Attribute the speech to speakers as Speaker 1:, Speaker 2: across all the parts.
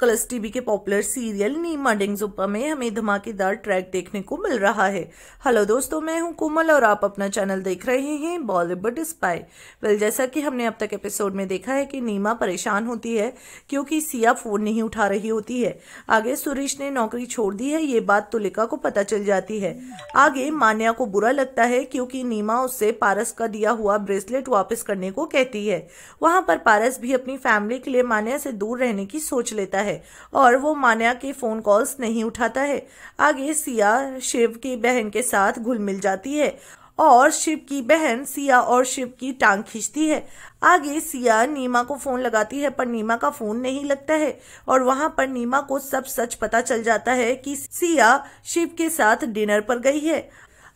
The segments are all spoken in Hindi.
Speaker 1: कलर्स टीवी के पॉपुलर सीरियल नीमा डेंगजुप्पा में हमें धमाकेदार ट्रैक देखने को मिल रहा है हेलो दोस्तों मैं हूं कोमल और आप अपना चैनल देख रहे हैं बॉलीवुड स्पाई वेल जैसा कि हमने अब तक एपिसोड में देखा है कि नीमा परेशान होती है क्योंकि सिया फोन नहीं उठा रही होती है आगे सुरेश ने नौकरी छोड़ दी है ये बात तुलिका को पता चल जाती है आगे मान्या को बुरा लगता है क्योंकि नीमा उससे पारस का दिया हुआ ब्रेसलेट वापस करने को कहती है वहां पर पारस भी अपनी फैमिली के लिए मान्या से दूर रहने की सोच लेता है है और वो मान्या के फ़ोन कॉल्स नहीं उठाता है आगे सिया शिव की बहन के साथ घुल मिल जाती है और शिव की बहन सिया और शिव की टांग खींचती है आगे सिया नीमा को फ़ोन लगाती है पर नीमा का फ़ोन नहीं लगता है और वहाँ पर नीमा को सब सच पता चल जाता है कि सिया शिव के साथ डिनर पर गई है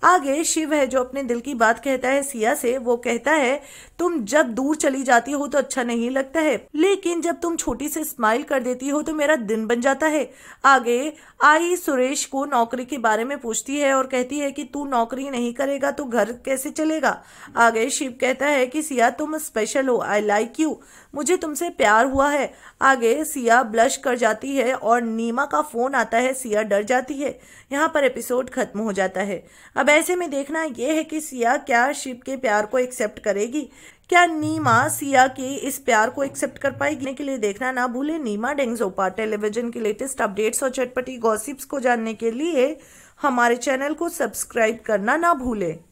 Speaker 1: आगे शिव है जो अपने दिल की बात कहता है सिया से वो कहता है तुम जब दूर चली जाती हो तो अच्छा नहीं लगता है लेकिन जब तुम छोटी से स्माइल कर देती हो तो मेरा दिन बन जाता है आगे आई सुरेश को नौकरी के बारे में पूछती है और कहती है कि तू नौकरी नहीं करेगा तो घर कैसे चलेगा आगे शिव कहता है कि सिया तुम स्पेशल हो आई लाइक यू मुझे तुमसे प्यार हुआ है आगे सिया ब्लश कर जाती है और नीमा का फोन आता है सिया डर जाती है यहाँ पर एपिसोड खत्म हो जाता है अब ऐसे में देखना यह है कि सिया क्या शिव के प्यार को एक्सेप्ट करेगी क्या नीमा सिया के इस प्यार को एक्सेप्ट कर पाएगी के लिए देखना ना भूले नीमा डेंगजोपा टेलीविजन की लेटेस्ट अपडेट्स और चटपटी गॉसिप्स को जानने के लिए हमारे चैनल को सब्सक्राइब करना ना भूले